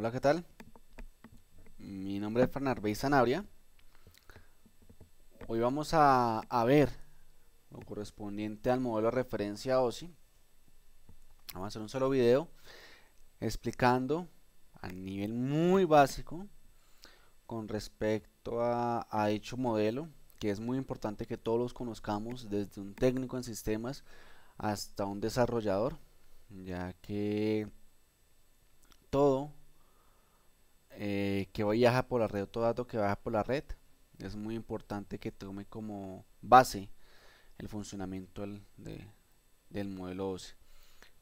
Hola, ¿qué tal? Mi nombre es Bey Sanabria. Hoy vamos a, ver lo correspondiente al modelo de referencia OSI. Vamos a hacer un solo video explicando a nivel muy básico con respecto a dicho modelo que es muy importante que todos los conozcamos desde un técnico en sistemas hasta un desarrollador ya que todo eh, que viaja por la red, todo dato que viaja por la red, es muy importante que tome como base el funcionamiento del, del modelo OSI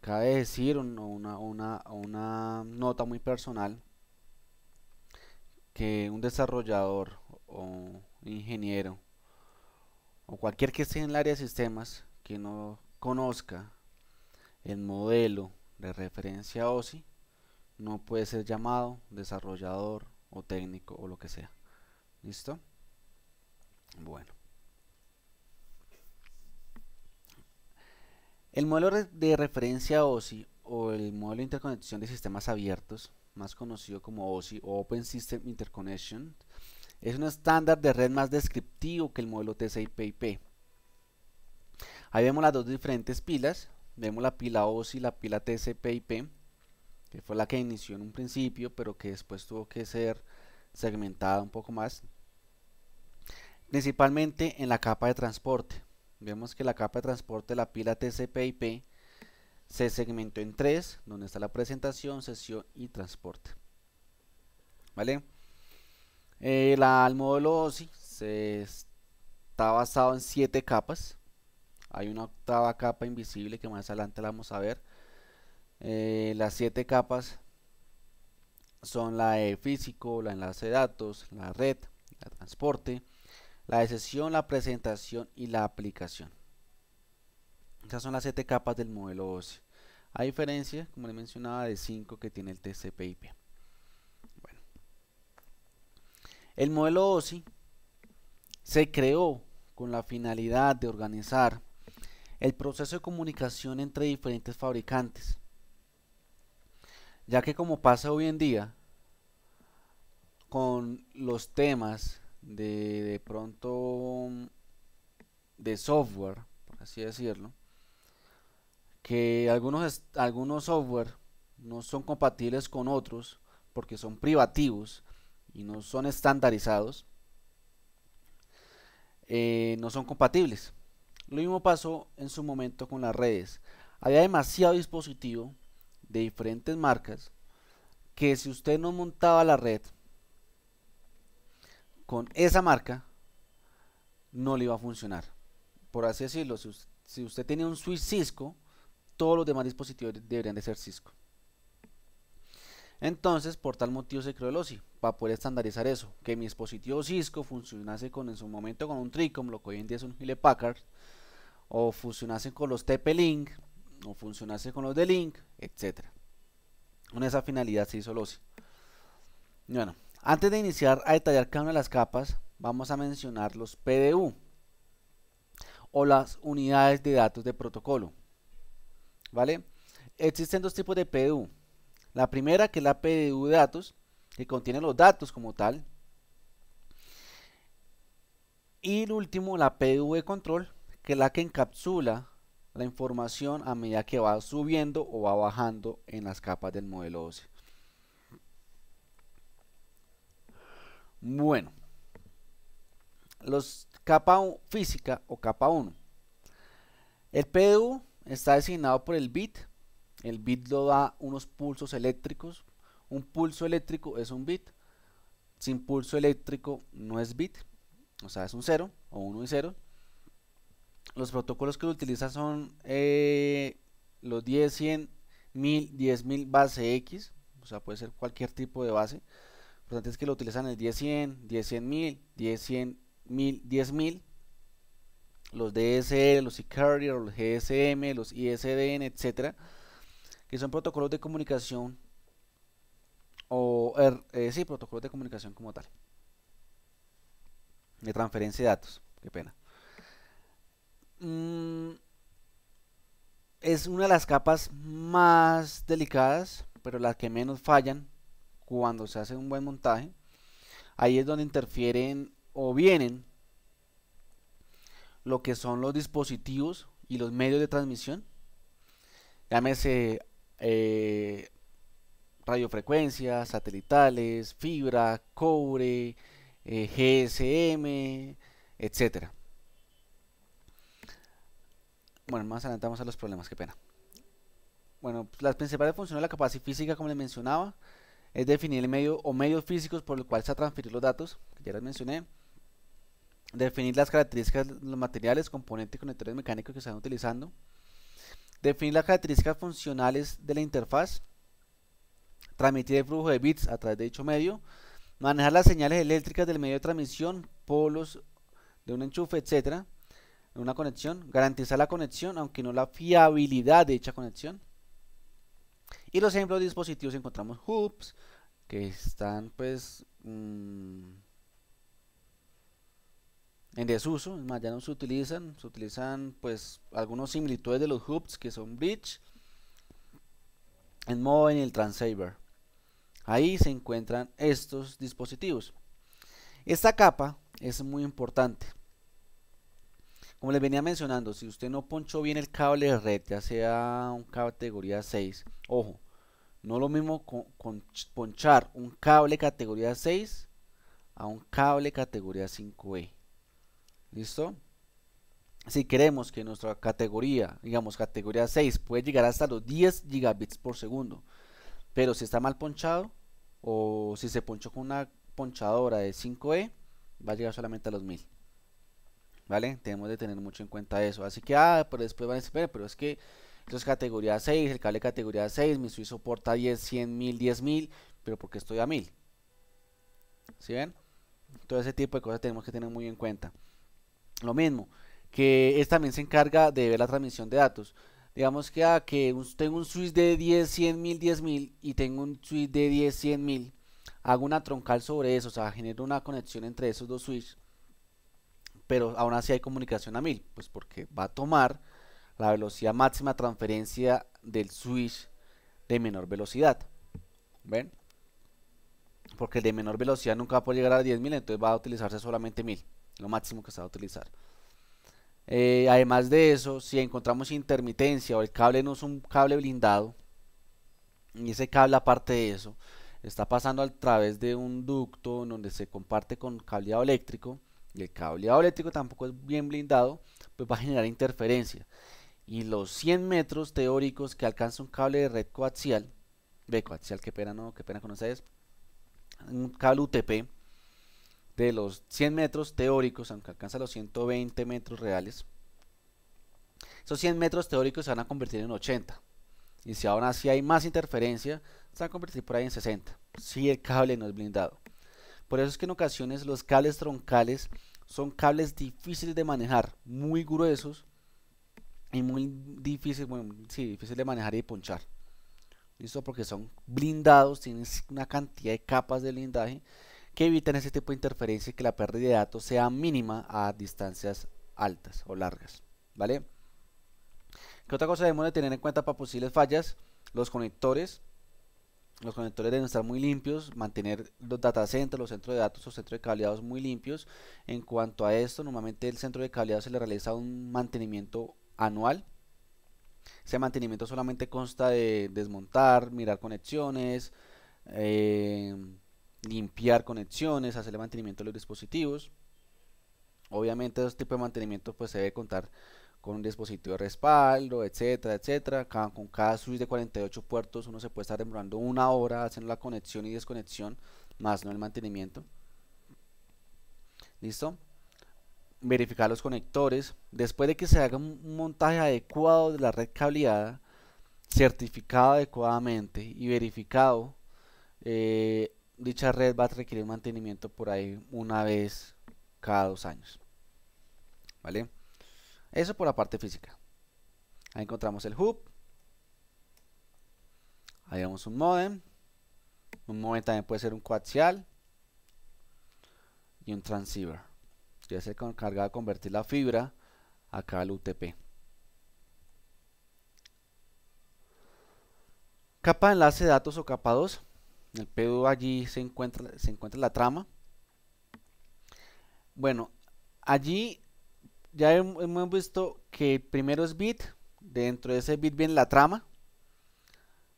Cabe decir una, una nota muy personal que un desarrollador o ingeniero o cualquier que esté en el área de sistemas que no conozca el modelo de referencia OSI no puede ser llamado desarrollador o técnico o lo que sea. ¿Listo? Bueno. El modelo de referencia OSI o el modelo de interconexión de sistemas abiertos, más conocido como OSI o Open System Interconnection, es un estándar de red más descriptivo que el modelo TCP/IP. Ahí vemos las dos diferentes pilas, vemos la pila OSI y la pila TCP/IP que fue la que inició en un principio, pero que después tuvo que ser segmentada un poco más, principalmente en la capa de transporte. Vemos que la capa de transporte de la pila TCP/IP se segmentó en tres, donde está la presentación, sesión y transporte. ¿Vale? Eh, el módulo OSI está basado en siete capas. Hay una octava capa invisible que más adelante la vamos a ver. Eh, las siete capas son la de físico, la enlace de datos, la red, la transporte, la de sesión, la presentación y la aplicación. Esas son las siete capas del modelo OSI. A diferencia, como le mencionaba, de 5 que tiene el TCP/IP. Bueno. El modelo OSI se creó con la finalidad de organizar el proceso de comunicación entre diferentes fabricantes ya que como pasa hoy en día con los temas de, pronto de software, por así decirlo, que algunos, algunos software no son compatibles con otros porque son privativos y no son estandarizados, eh, no son compatibles. Lo mismo pasó en su momento con las redes. Había demasiado dispositivo de diferentes marcas que si usted no montaba la red con esa marca, no le iba a funcionar. Por así decirlo, si usted, tenía un Switch Cisco, todos los demás dispositivos deberían de ser Cisco. Entonces, por tal motivo se creó el OSI, para poder estandarizar eso, que mi dispositivo Cisco funcionase con en su momento con un Tricom, lo que hoy en día es un Hewlett Packard, o funcionase con los TP-Link, no funcionase con los de link, etc. Con esa finalidad se hizo los Bueno, antes de iniciar a detallar cada una de las capas, vamos a mencionar los PDU o las unidades de datos de protocolo. ¿Vale? Existen dos tipos de PDU. La primera que es la PDU de datos, que contiene los datos como tal. Y el último, la PDU de control, que es la que encapsula la información a medida que va subiendo o va bajando en las capas del modelo 12. Bueno, los capa física o capa 1. El PDU está designado por el bit. El bit lo da unos pulsos eléctricos. Un pulso eléctrico es un bit. Sin pulso eléctrico no es bit. O sea, es un 0 o 1 y 0 los protocolos que utiliza son eh, los 10, 100, 1000, 10000 base X, o sea, puede ser cualquier tipo de base. Lo importante es que lo utilizan el 10, 100, 10, 100, 1000, 10, 100, 1000, 10000, los DSL, los eCarrier, los GSM, los ISDN, etcétera, que son protocolos de comunicación o er, eh, sí, protocolos de comunicación como tal. De transferencia de datos, qué pena. Mm, es una de las capas más delicadas, pero las que menos fallan cuando se hace un buen montaje. Ahí es donde interfieren o vienen lo que son los dispositivos y los medios de transmisión. Llámese eh, radiofrecuencias, satelitales, fibra, cobre, eh, GSM, etcétera. Bueno, más adelante vamos a los problemas, qué pena. Bueno, pues, las principales funciones de la capacidad física, como les mencionaba, es definir el medio o medios físicos por los cuales se transferir los datos, que ya les mencioné. Definir las características de los materiales, componentes y conectores mecánicos que se están utilizando. Definir las características funcionales de la interfaz. Transmitir el flujo de bits a través de dicho medio. Manejar las señales eléctricas del medio de transmisión, polos de un enchufe, etcétera una conexión, garantiza la conexión, aunque no la fiabilidad de dicha conexión. Y los ejemplos de dispositivos encontramos hubs, que están pues mm, en desuso, más ya no se utilizan, se utilizan pues algunos similitudes de los hubs que son bridge, en modo en el transceiver. Ahí se encuentran estos dispositivos. Esta capa es muy importante como les venía mencionando, si usted no ponchó bien el cable de red, ya sea un cable categoría 6, ojo, no lo mismo ponchar un cable categoría 6 a un cable categoría 5E. ¿Listo? Si queremos que nuestra categoría, digamos categoría 6, puede llegar hasta los 10 gigabits por segundo, pero si está mal ponchado o si se ponchó con una ponchadora de 5E, va a llegar solamente a los 1000. ¿Vale? Tenemos de tener mucho en cuenta eso. Así que, ah, pero después van a decir, pero es que esto es categoría 6, el cable categoría 6, mi switch soporta 10, 100 mil, 10 mil, pero porque estoy a 1000. ¿Sí ven? Todo ese tipo de cosas tenemos que tener muy en cuenta. Lo mismo, que es también se encarga de ver la transmisión de datos. Digamos que, ah, que tengo un switch de 10, 100 mil, 10 mil y tengo un switch de 10, 100 mil. Hago una troncal sobre eso, o sea, genero una conexión entre esos dos switches pero aún así hay comunicación a 1000, pues porque va a tomar la velocidad máxima transferencia del switch de menor velocidad. ¿Ven? Porque el de menor velocidad nunca va a poder llegar a 10.000, entonces va a utilizarse solamente 1000, lo máximo que se va a utilizar. Eh, además de eso, si encontramos intermitencia o el cable no es un cable blindado, y ese cable aparte de eso, está pasando a través de un ducto donde se comparte con cableado eléctrico, y el cableado eléctrico tampoco es bien blindado, pues va a generar interferencia. Y los 100 metros teóricos que alcanza un cable de red coaxial, de coaxial, que pena, no, que pena con un cable UTP, de los 100 metros teóricos, aunque alcanza los 120 metros reales, esos 100 metros teóricos se van a convertir en 80. Y si aún así hay más interferencia, se van a convertir por ahí en 60, si el cable no es blindado. Por eso es que en ocasiones los cables troncales son cables difíciles de manejar, muy gruesos y muy difíciles difícil de manejar y de ponchar. ¿Listo? Porque son blindados, tienen una cantidad de capas de blindaje que evitan ese tipo de interferencia y que la pérdida de datos sea mínima a distancias altas o largas. ¿Vale? ¿Qué otra cosa debemos de tener en cuenta para posibles fallas? Los conectores, los conectores deben estar muy limpios, mantener los data centers, los centros de datos o centros de cableados muy limpios. En cuanto a esto, normalmente el centro de cableados se le realiza un mantenimiento anual. Ese mantenimiento solamente consta de desmontar, mirar conexiones, eh, limpiar conexiones, hacerle mantenimiento de los dispositivos. Obviamente, ese tipo de mantenimiento pues, se debe contar con un dispositivo de respaldo, etcétera, etcétera. con cada switch de 48 puertos uno se puede estar demorando una hora haciendo la conexión y desconexión, más no el mantenimiento. ¿Listo? Verificar los conectores. Después de que se haga un montaje adecuado de la red cableada, certificado adecuadamente y verificado, eh, dicha red va a requerir mantenimiento por ahí una vez cada dos años. ¿Vale? Eso por la parte física. Ahí encontramos el hub. Ahí vemos un modem. Un modem también puede ser un coaxial. Y un transceiver. Que se encarga de convertir la fibra acá al UTP. Capa de enlace de datos o capa 2. En el PDU allí se encuentra, se encuentra la trama. Bueno, allí ya hemos visto que primero es bit, dentro de ese bit viene la trama,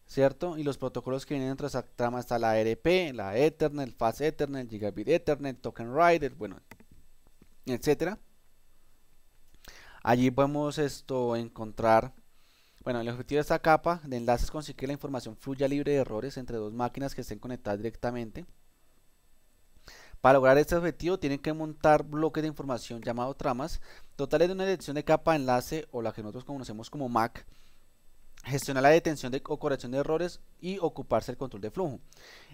¿cierto? Y los protocolos que vienen dentro de esa trama está la ARP, la Ethernet, Fast Ethernet, Gigabit Ethernet, Token Rider, bueno, etcétera. Allí podemos esto encontrar, bueno, el objetivo de esta capa de enlaces es conseguir que la información fluya libre de errores entre dos máquinas que estén conectadas directamente. Para lograr este objetivo tienen que montar bloques de información llamados tramas, totales de una detección de capa enlace o la que nosotros conocemos como MAC, gestionar la detención de, o corrección de errores y ocuparse del control de flujo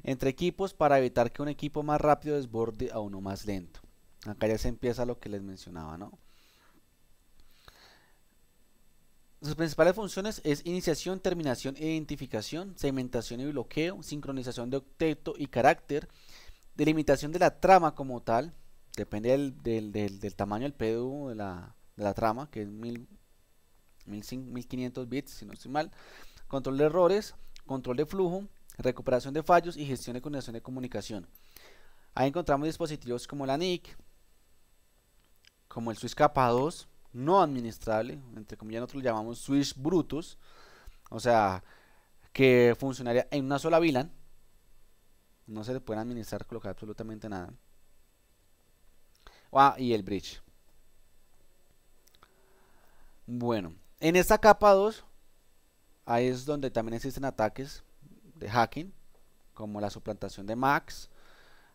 entre equipos para evitar que un equipo más rápido desborde a uno más lento. Acá ya se empieza lo que les mencionaba, ¿no? Sus principales funciones es iniciación, terminación, e identificación, segmentación y bloqueo, sincronización de octeto y carácter, Delimitación de la trama como tal, depende del, del, tamaño del PDU de la, trama, que es 1500 bits, si no estoy mal. Control de errores, control de flujo, recuperación de fallos y gestión de conexión de comunicación. Ahí encontramos dispositivos como la NIC, como el Switch Capa 2, no administrable, entre comillas nosotros lo llamamos Switch Brutus, o sea, que funcionaría en una sola VLAN, no se le puede administrar, colocar absolutamente nada. Ah, y el bridge. Bueno, en esta capa 2, ahí es donde también existen ataques de hacking, como la suplantación de Max.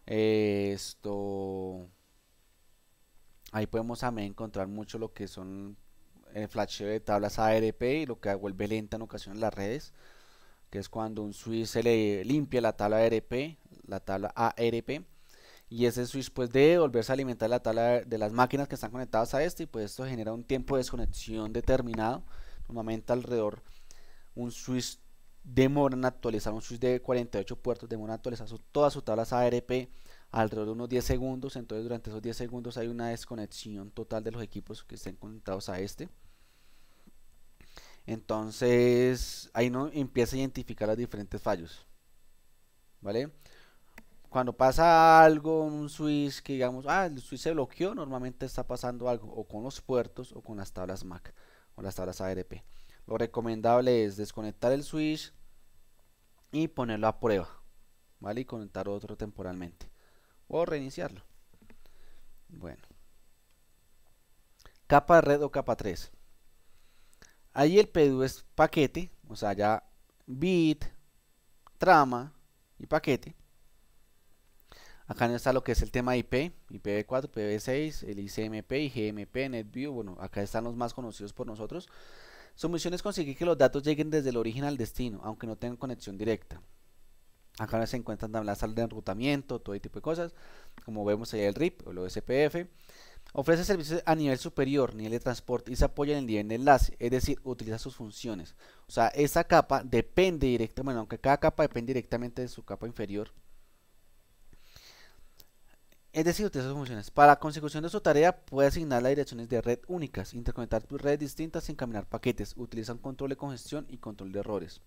Esto. Ahí podemos también encontrar mucho lo que son el flash de tablas ARP y lo que vuelve lenta en ocasiones las redes, que es cuando un switch se le limpia la tabla ARP la tabla ARP. Y ese switch pues de volverse a alimentar la tabla de las máquinas que están conectadas a este y pues esto genera un tiempo de desconexión determinado. Normalmente alrededor un switch demora en actualizar, un switch de 48 puertos demora en actualizar todas sus tablas ARP alrededor de unos 10 segundos. Entonces durante esos 10 segundos hay una desconexión total de los equipos que estén conectados a este. Entonces ahí no empieza a identificar los diferentes fallos. ¿Vale? cuando pasa algo en un switch que digamos, ah, el switch se bloqueó, normalmente está pasando algo o con los puertos o con las tablas MAC o las tablas ARP. Lo recomendable es desconectar el switch y ponerlo a prueba, ¿vale? Y conectar otro temporalmente o reiniciarlo. Bueno. Capa de red o capa 3. Ahí el PDU es paquete, o sea, ya bit, trama y paquete. Acá está lo que es el tema IP, IPv4, IPv6, el ICMP, IGMP, NetView, bueno, acá están los más conocidos por nosotros. Su misión es conseguir que los datos lleguen desde el origen al destino, aunque no tengan conexión directa. Acá se encuentran las salas de enrutamiento, todo tipo de cosas, como vemos allá el RIP o el OSPF. Ofrece servicios a nivel superior, nivel de transporte y se apoya en el nivel de enlace, es decir, utiliza sus funciones. O sea, esa capa depende directamente, bueno, aunque cada capa depende directamente de su capa inferior, es decir, utiliza sus funciones. Para la consecución de su tarea, puede asignar las direcciones de red únicas, interconectar redes distintas sin encaminar paquetes. Utilizan control de congestión y control de errores.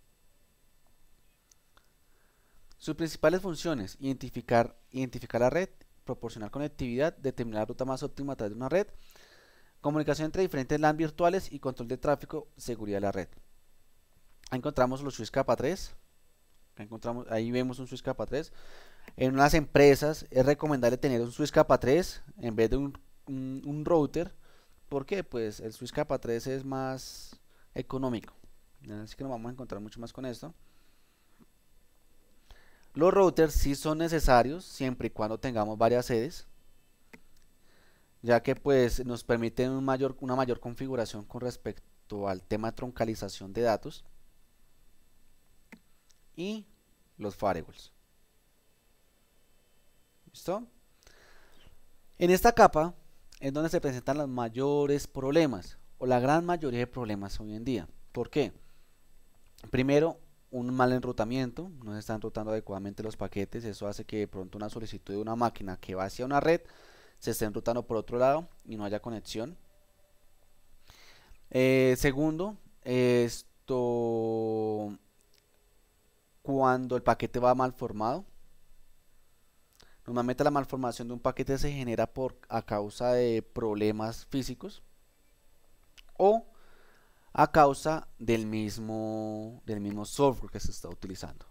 Sus principales funciones, identificar, identificar la red, proporcionar conectividad, determinar la ruta más óptima a través de una red, comunicación entre diferentes LAN virtuales y control de tráfico, seguridad de la red. Ahí encontramos los switch capa 3. encontramos, ahí vemos un switch capa 3 en unas empresas es recomendable tener un Swiss Capa 3 en vez de un, router. porque Pues el Swiss Capa 3 es más económico. Así que nos vamos a encontrar mucho más con esto. Los routers sí son necesarios siempre y cuando tengamos varias sedes, ya que pues nos permiten un una mayor configuración con respecto al tema de troncalización de datos y los firewalls. ¿Listo? En esta capa es donde se presentan los mayores problemas, o la gran mayoría de problemas hoy en día. ¿Por qué? Primero, un mal enrutamiento, no se están enrutando adecuadamente los paquetes, eso hace que de pronto una solicitud de una máquina que va hacia una red se esté enrutando por otro lado y no haya conexión. Eh, segundo, esto cuando el paquete va mal formado, Normalmente la malformación de un paquete se genera por, a causa de problemas físicos o a causa del mismo, del mismo software que se está utilizando.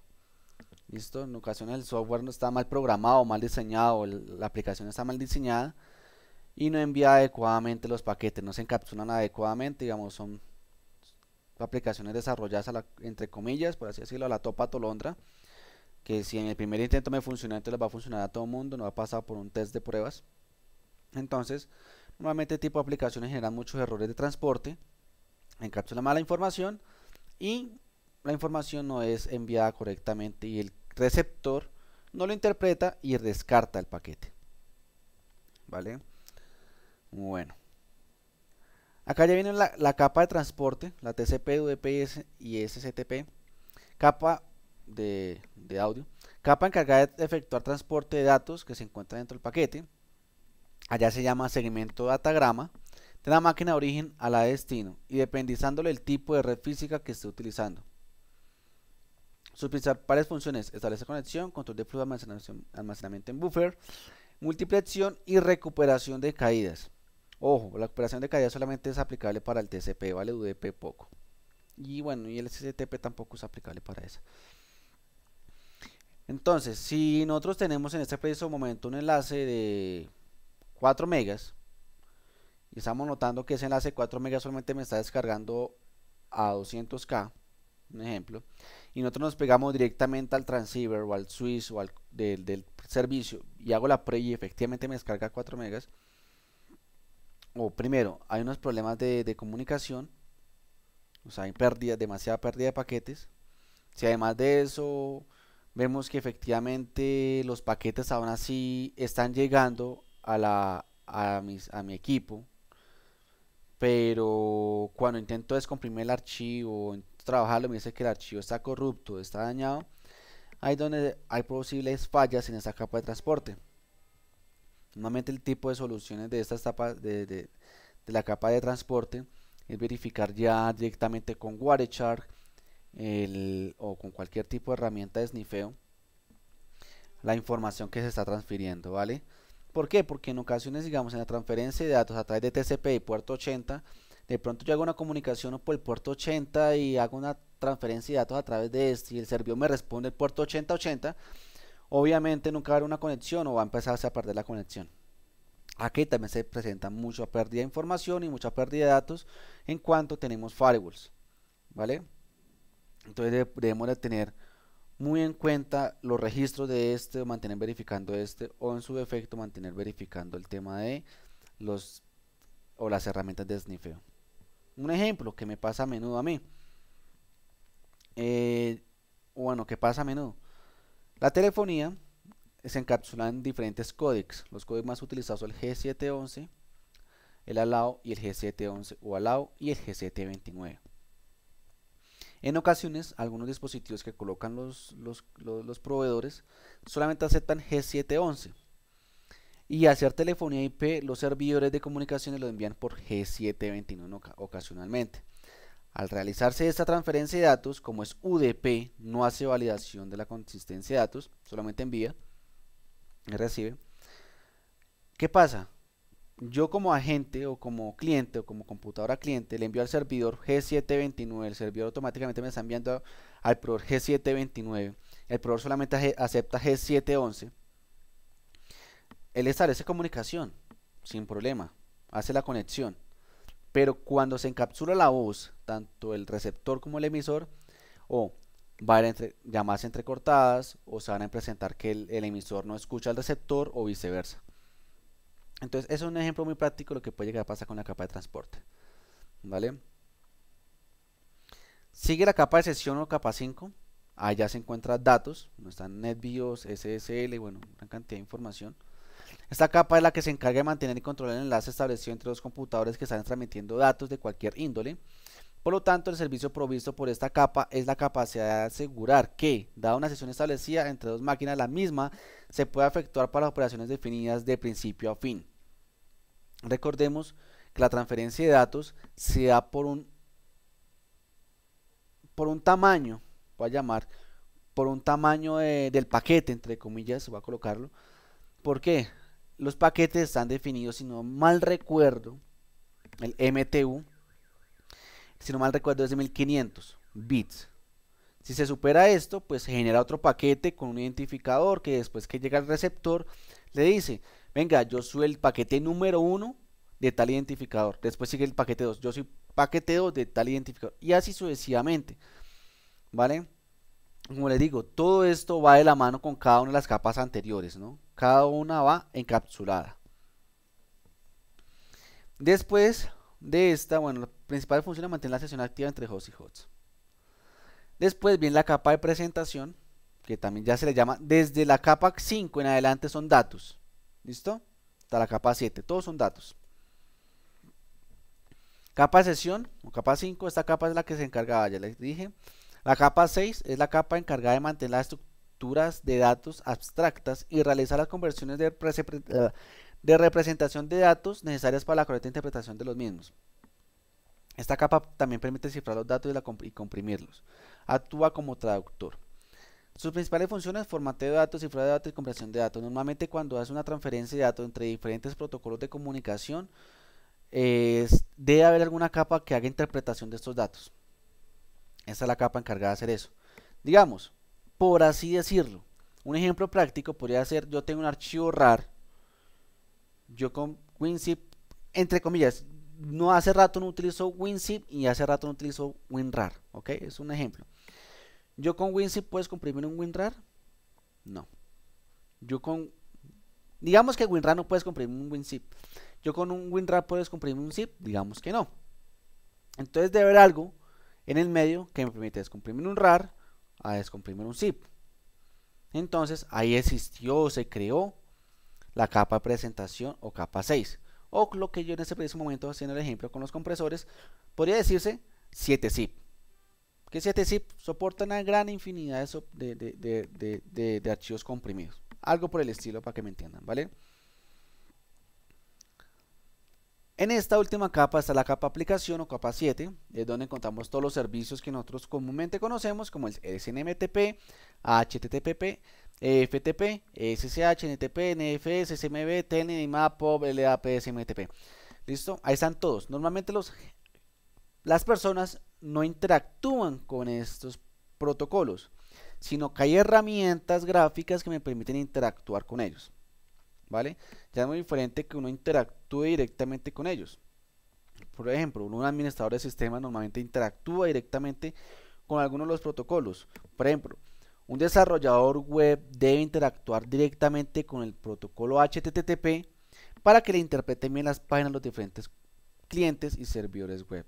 ¿Listo? En ocasiones el software no está mal programado, mal diseñado, la aplicación está mal diseñada y no envía adecuadamente los paquetes, no se encapsulan adecuadamente, digamos, son aplicaciones desarrolladas entre comillas, por así decirlo, a la topa tolondra que si en el primer intento me funciona, entonces va a funcionar a todo el mundo, no va a pasar por un test de pruebas. Entonces, normalmente este tipo de aplicaciones generan muchos errores de transporte, encapsula mala información y la información no es enviada correctamente y el receptor no lo interpreta y descarta el paquete. ¿Vale? Bueno. Acá ya viene la, capa de transporte, la TCP, UDP y SCTP. Capa de, audio. Capa encargada de efectuar transporte de datos que se encuentra dentro del paquete. Allá se llama segmento datagrama de la máquina de origen a la de destino y dependizándole el tipo de red física que esté utilizando. Sus principales funciones establece conexión, control de flujo almacenamiento en buffer, multiplexión y recuperación de caídas. Ojo, la recuperación de caídas solamente es aplicable para el TCP, vale UDP poco. Y bueno, y el SCTP tampoco es aplicable para eso. Entonces, si nosotros tenemos en este preciso momento un enlace de 4 megas y estamos notando que ese enlace de 4 megas solamente me está descargando a 200k, un ejemplo, y nosotros nos pegamos directamente al transceiver o al switch o al del, servicio y hago la pre y efectivamente me descarga 4 megas, o primero, hay unos problemas de, comunicación, o sea, hay pérdida, demasiada pérdida de paquetes. Si además de eso vemos que efectivamente los paquetes aún así están llegando a, la, mis, a mi equipo, pero cuando intento descomprimir el archivo, trabajarlo, me dice que el archivo está corrupto, está dañado, hay donde hay posibles fallas en esta capa de transporte. Normalmente el tipo de soluciones de esta de, la capa de transporte es verificar ya directamente con Wireshark el, o con cualquier tipo de herramienta de snifeo la información que se está transfiriendo, ¿vale? ¿Por qué? Porque en ocasiones, digamos, en la transferencia de datos a través de TCP y puerto 80, de pronto yo hago una comunicación por el puerto 80 y hago una transferencia de datos a través de este y el servidor me responde el puerto 80 obviamente nunca va a haber una conexión o va a empezarse a perder la conexión. Aquí también se presenta mucha pérdida de información y mucha pérdida de datos en cuanto tenemos firewalls, ¿vale? Entonces debemos de tener muy en cuenta los registros de este mantener verificando este o en su defecto mantener verificando el tema de los o las herramientas de snifeo Un ejemplo que me pasa a menudo a mí. Eh, bueno, que pasa a menudo. La telefonía se encapsula en diferentes códigos Los códigos más utilizados son el G711, el ALAO y el G711 o ALAO y el G729. En ocasiones, algunos dispositivos que colocan los, proveedores solamente aceptan G711. Y hacer telefonía IP, los servidores de comunicaciones lo envían por G721 ocasionalmente. Al realizarse esta transferencia de datos, como es UDP, no hace validación de la consistencia de datos, solamente envía y recibe. ¿Qué pasa? yo como agente o como cliente o como computadora cliente le envío al servidor G729, el servidor automáticamente me está enviando al proveedor G729, el proveedor solamente acepta G711, él establece comunicación sin problema, hace la conexión, pero cuando se encapsula la voz, tanto el receptor como el emisor, o va a haber entre, llamadas entrecortadas o se van a presentar que el emisor no escucha al receptor o viceversa. Entonces, es un ejemplo muy práctico de lo que puede llegar a pasar con la capa de transporte. ¿Vale? Sigue la capa de sesión o capa 5. Allá se encuentran datos, no están NetBIOS, SSL, bueno, gran cantidad de información. Esta capa es la que se encarga de mantener y controlar el enlace establecido entre dos computadores que están transmitiendo datos de cualquier índole. Por lo tanto, el servicio provisto por esta capa es la capacidad de asegurar que, dada una sesión establecida entre dos máquinas, la misma se pueda efectuar para las operaciones definidas de principio a fin. Recordemos que la transferencia de datos se da por un, por un tamaño, voy a llamar, por un tamaño del paquete, entre comillas, voy a colocarlo. porque Los paquetes están definidos, si no mal recuerdo, el MTU, si no mal recuerdo es de 1500 bits. Si se supera esto, pues se genera otro paquete con un identificador que después que llega al receptor le dice, venga, yo soy el paquete número uno de tal identificador. Después sigue el paquete 2. Yo soy paquete 2 de tal identificador. Y así sucesivamente. ¿Vale? Como les digo, todo esto va de la mano con cada una de las capas anteriores, ¿no? Cada una va encapsulada. Después de esta, bueno, la principal función es mantener la sesión activa entre host y hosts. Después viene la capa de presentación, que también ya se le llama, desde la capa 5 en adelante son datos. ¿Listo? está la capa 7. Todos son datos. Capa sesión o capa 5, esta capa es la que se encargaba, ya les dije. La capa 6 es la capa encargada de mantener las estructuras de datos abstractas y realizar las conversiones de, de representación de datos necesarias para la correcta interpretación de los mismos. Esta capa también permite cifrar los datos y, comprimirlos. Actúa como traductor. Sus principales funciones, formateo de datos, cifrado de datos y compresión de datos. Normalmente cuando hace una transferencia de datos entre diferentes protocolos de comunicación, debe haber alguna capa que haga interpretación de estos datos. Esta es la capa encargada de hacer eso. Digamos, por así decirlo, un ejemplo práctico podría ser, yo tengo un archivo RAR, yo con WinZip, entre comillas, no hace rato no utilizo WinZip y hace rato no utilizo WinRAR, ¿ok? Es un ejemplo. ¿Yo con WinZip puedes comprimir un WinRAR? No. Yo con... Digamos que WinRAR no puedes comprimir un WinZip. ¿Yo con un WinRAR puedes comprimir un ZIP? Digamos que no. Entonces debe haber algo en el medio que me permite descomprimir un RAR a descomprimir un ZIP. Entonces ahí existió, se creó la capa presentación o capa 6. O lo que yo en ese preciso momento haciendo el ejemplo con los compresores, podría decirse 7 zip que 7 zip soporta una gran infinidad de, archivos comprimidos. Algo por el estilo para que me entiendan, ¿vale? En esta última capa está la capa aplicación o capa 7, es donde encontramos todos los servicios que nosotros comúnmente conocemos como el SNMTP, HTTP, FTP, SSH, NTP, NFS, SMB, TN, IMAP, POP, LAP, SMTP. ¿Listo? Ahí están todos. Normalmente los, las personas no interactúan con estos protocolos, sino que hay herramientas gráficas que me permiten interactuar con ellos. ¿Vale? Ya es muy diferente que uno interactúe directamente con ellos. Por ejemplo, un administrador de sistemas normalmente interactúa directamente con algunos de los protocolos. Por ejemplo, un desarrollador web debe interactuar directamente con el protocolo HTTP para que le interpreten bien las páginas de los diferentes clientes y servidores web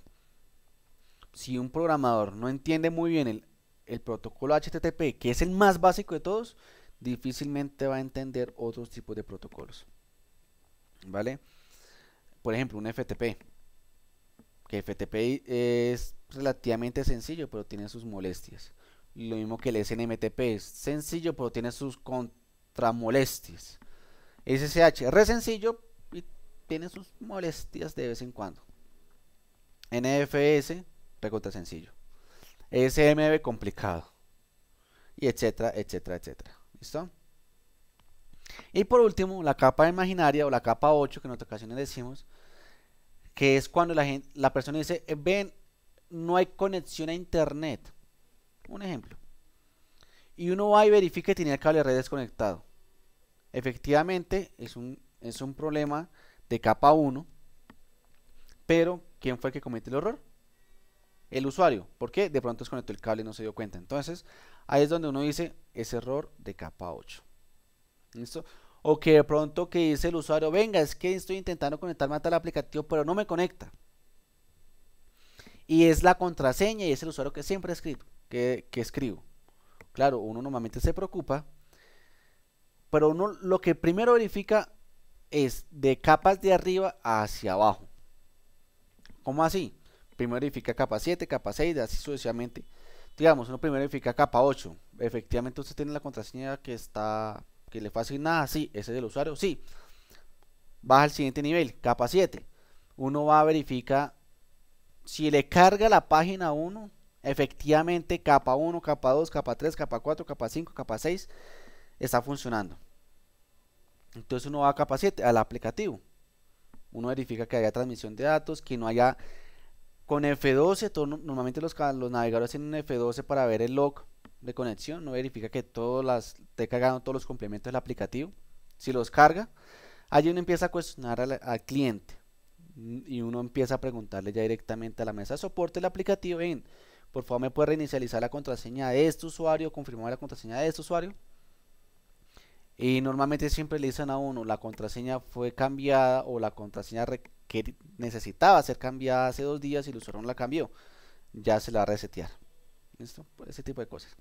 si un programador no entiende muy bien el, protocolo HTTP, que es el más básico de todos, difícilmente va a entender otros tipos de protocolos. ¿Vale? Por ejemplo, un FTP. Que FTP es relativamente sencillo, pero tiene sus molestias. Lo mismo que el SNMTP es sencillo, pero tiene sus contramolestias. SSH es re sencillo y tiene sus molestias de vez en cuando. NFS Pregunta sencillo. SMB complicado. Y etcétera, etcétera, etcétera. ¿Listo? Y por último, la capa imaginaria o la capa 8, que en otras ocasiones decimos, que es cuando la, gente, la persona dice, eh, ven, no hay conexión a internet. Un ejemplo. Y uno va y verifica que tenía el cable de red desconectado. Efectivamente, es un, es un problema de capa 1, pero ¿quién fue el que comete el error? el usuario. porque De pronto desconectó el cable y no se dio cuenta. Entonces, ahí es donde uno dice ese error de capa 8. ¿Listo? O que de pronto que dice el usuario, venga, es que estoy intentando conectarme a tal aplicativo, pero no me conecta. Y es la contraseña y es el usuario que siempre escribo, que, que escribo. Claro, uno normalmente se preocupa, pero uno lo que primero verifica es de capas de arriba hacia abajo. ¿Cómo así? primero verifica capa 7, capa 6, así sucesivamente. Digamos, uno primero verifica capa 8. Efectivamente usted tiene la contraseña que está que le fue asignada, sí, ese es el usuario, sí. Baja al siguiente nivel, capa 7. Uno va a verificar si le carga la página 1, efectivamente capa 1, capa 2, capa 3, capa 4, capa 5, capa 6 está funcionando. Entonces uno va a capa 7, al aplicativo. Uno verifica que haya transmisión de datos, que no haya con F12, normalmente los, los navegadores tienen F12 para ver el log de conexión, no verifica que todas las, te cargando todos los complementos del aplicativo. Si los carga, allí uno empieza a cuestionar al, cliente mm, y uno empieza a preguntarle ya directamente a la mesa de soporte del aplicativo, por favor me puede reinicializar la contraseña de este usuario, confirmó la contraseña de este usuario. Y normalmente siempre le dicen a uno, la contraseña fue cambiada o la contraseña que necesitaba ser cambiada hace dos días y el usuario no la cambió, ya se la va a resetear. ¿Listo? Pues ese tipo de cosas.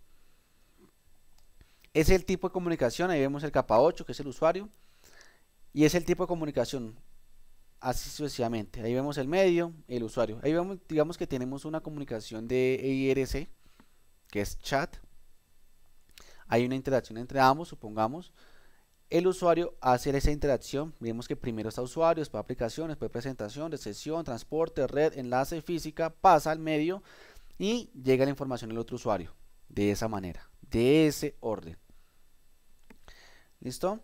Es el tipo de comunicación, ahí vemos el capa 8, que es el usuario, y es el tipo de comunicación, así sucesivamente. Ahí vemos el medio, el usuario. Ahí vemos, digamos que tenemos una comunicación de IRC, que es chat. Hay una interacción entre ambos, supongamos el usuario hace esa interacción. Vemos que primero está usuario, después aplicaciones, después presentación, de sesión, transporte, red, enlace, física, pasa al medio y llega la información al otro usuario. De esa manera, de ese orden. ¿Listo?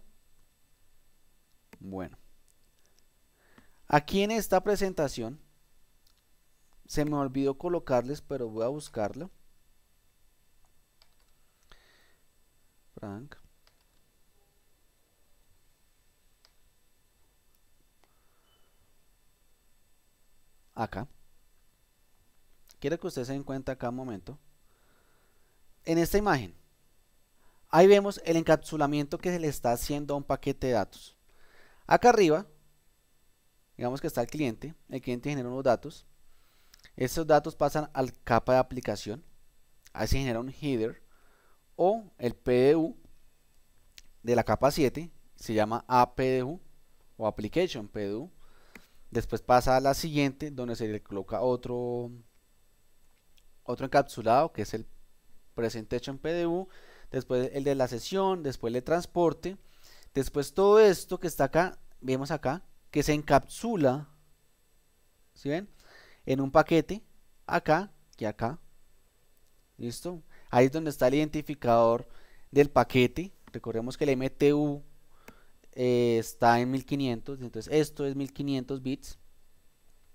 Bueno. Aquí en esta presentación se me olvidó colocarles, pero voy a buscarlo. Frank. acá. Quiero que ustedes se den cuenta acá un momento. En esta imagen, ahí vemos el encapsulamiento que se le está haciendo a un paquete de datos. Acá arriba, digamos que está el cliente, el cliente genera unos datos. esos datos pasan al capa de aplicación. Ahí se genera un header o el PDU de la capa 7, se llama APDU o Application PDU. Después pasa a la siguiente, donde se coloca otro, otro encapsulado, que es el presentation PDU. Después el de la sesión, después el de transporte. Después todo esto que está acá, vemos acá, que se encapsula, si ven? En un paquete, acá y acá. ¿Listo? Ahí es donde está el identificador del paquete. Recordemos que el MTU eh, está en 1500, entonces esto es 1500 bits.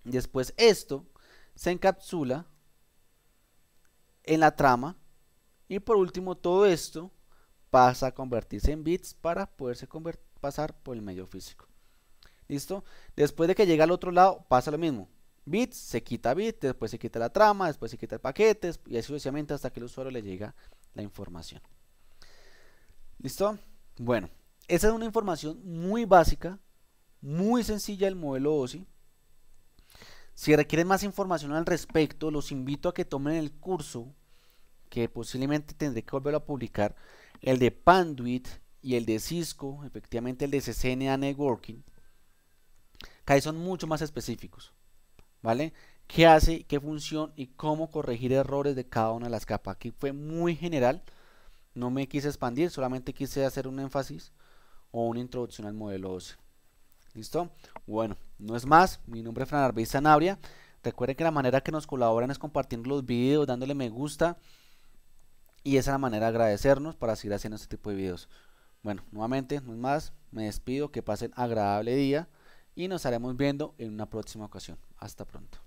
Después esto se encapsula en la trama y por último todo esto pasa a convertirse en bits para poderse pasar por el medio físico. ¿Listo? Después de que llega al otro lado pasa lo mismo. Bits, se quita bits, después se quita la trama, después se quita el paquete y así sucesivamente hasta que el usuario le llega la información. ¿Listo? Bueno, esa es una información muy básica, muy sencilla el modelo OSI. Si requieren más información al respecto, los invito a que tomen el curso que posiblemente tendré que volver a publicar, el de Panduit y el de Cisco, efectivamente el de CCNA Networking, que ahí son mucho más específicos. ¿Vale? ¿Qué hace, qué función y cómo corregir errores de cada una de las capas? Aquí fue muy general, no me quise expandir, solamente quise hacer un énfasis o una introducción al modelo 12. ¿Listo? Bueno, no es más. Mi nombre es Fran Arbiz Recuerden que la manera que nos colaboran es compartiendo los videos, dándole me gusta. Y esa es la manera de agradecernos para seguir haciendo este tipo de videos. Bueno, nuevamente, no es más. Me despido. Que pasen agradable día. Y nos estaremos viendo en una próxima ocasión. Hasta pronto.